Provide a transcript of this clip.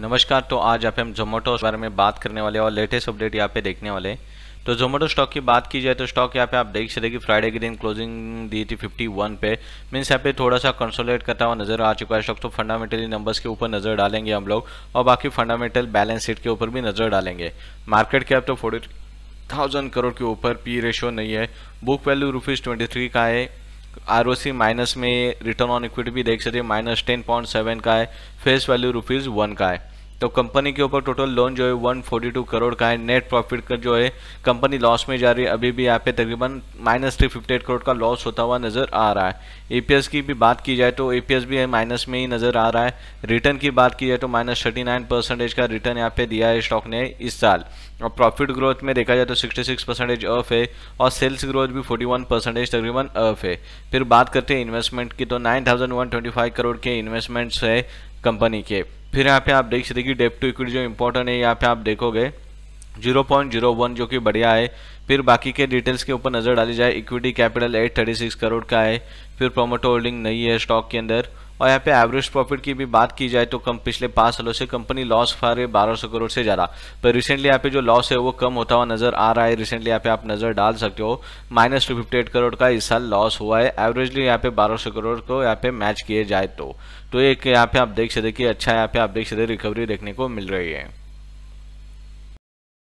नमस्कार तो आज आप हम जोमेटो के बारे में बात करने वाले और लेटेस्ट अपडेट यहाँ पे देखने वाले तो जोमेटो स्टॉक की बात की जाए तो स्टॉक यहाँ पे आप देख सकते कि फ्राइडे के दिन क्लोजिंग दी थी 51 पे मीन्स यहाँ पे थोड़ा सा कंसोलेट करता हुआ नजर आ चुका है स्टॉक तो फंडामेंटली नंबर्स के ऊपर नजर डालेंगे हम लोग और बाकी फंडामेंटल बैलेंस शीट के ऊपर भी नजर डालेंगे मार्केट के अब तो फोर्टी थाउजेंड करोड़ के ऊपर पी रेशो नहीं है बुक वैल्यू रुपीज़ का है आर माइनस में रिटर्न ऑन इक्विटी भी देख सकते हैं माइनस टेन पॉइंट सेवन का है फेस वैल्यू रुपीज़ वन का है तो कंपनी के ऊपर टोटल लोन जो है 142 करोड़ का है नेट प्रॉफिट का जो है कंपनी लॉस में जा रही है अभी भी यहाँ पे तकरीबन माइनस थ्री फिफ्टी करोड़ का लॉस होता हुआ नज़र आ रहा है ईपीएस की भी बात की जाए तो ईपीएस भी है माइनस में ही नज़र आ रहा है रिटर्न की बात की जाए तो माइनस थर्टी नाइन परसेंटेज का रिटर्न यहाँ पे दिया है स्टॉक ने इस साल और प्रॉफिट ग्रोथ में देखा जाए तो सिक्सटी परसेंटेज ऑफ है और सेल्स ग्रोथ भी फोर्टी तकरीबन ऑफ है फिर बात करते हैं इन्वेस्टमेंट की तो नाइन करोड़ के इन्वेस्टमेंट्स है कंपनी के फिर यहाँ पे आप देख सकते कि डेप टू इक्विटी जो इंपॉर्टेंट है यहाँ पे आप देखोगे 0.01 जो कि बढ़िया है फिर बाकी के डिटेल्स के ऊपर नज़र डाली जाए इक्विटी कैपिटल 836 करोड़ का है फिर प्रोमोटो होल्डिंग नहीं है स्टॉक के अंदर और यहाँ पे एवरेज प्रॉफिट की भी बात की जाए तो कम पिछले पांच सालों से कंपनी लॉस खा रही है बारह करोड़ से ज़्यादा पर रिसेंटली यहाँ पे जो लॉस है वो कम होता हुआ नज़र आ रहा है रिसेंटली यहाँ पे आप नज़र डाल सकते हो माइनस टू करोड़ का इस साल लॉस हुआ है एवरेजली यहाँ पे बारह करोड़ को यहाँ पे मैच किए जाए तो, तो एक यहाँ पे आप देख सकते कि अच्छा यहाँ पे आप देख सकते रिकवरी देखने को मिल रही है